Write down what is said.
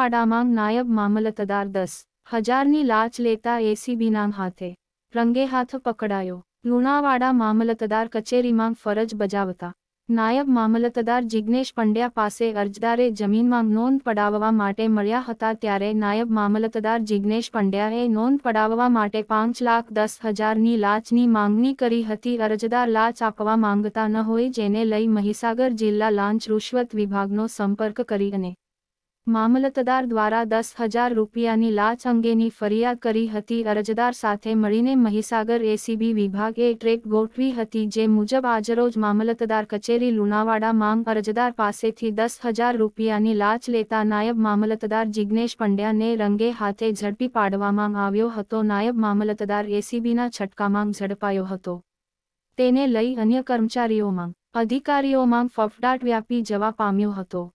લુણાવાડામાં નાયબ મામલતદાર દસ હજારની લાચ લેતા એસીબીના હાથે રંગે હાથ પકડાયો લુણાવાડા મામલતદાર કચેરીમાં ફરજ બજાવતા નાયબ મામલતદાર જિજ્ઞેશ પંડ્યા પાસે અરજદારે જમીનમાં નોંધ પડાવવા માટે મળ્યા હતા ત્યારે નાયબ મામલતદાર જિજ્ઞેશ પંડ્યાએ નોંધ પડાવવા માટે પાંચ લાખ દસ હજારની લાચની માંગણી કરી હતી અરજદાર લાચ આપવા માંગતા ન હોય જેને લઈ મહીસાગર જિલ્લા લાંચ રૂશ્વત વિભાગનો સંપર્ક કરી અને મામલતદાર દ્વારા દસ હજાર રૂપિયાની લાચ અંગેની ફરિયાદ કરી હતી અરજદાર સાથે મળીને મહીસાગર એસીબી વિભાગે ટ્રેક ગોઠવી હતી જે મુજબ આજરોજ મામલતદાર કચેરી લુણાવાડા માંગ અરજદાર પાસેથી દસ હજાર રૂપિયાની લાચ લેતા નાયબ મામલતદાર જિજ્ઞેશ પંડ્યાને રંગે હાથે ઝડપી પાડવામાં આવ્યો હતો નાયબ મામલતદાર એસીબીના છટકામાં ઝડપાયો હતો તેને લઈ અન્ય કર્મચારીઓમાં અધિકારીઓમાં ફફડાટ વ્યાપી જવા પામ્યો હતો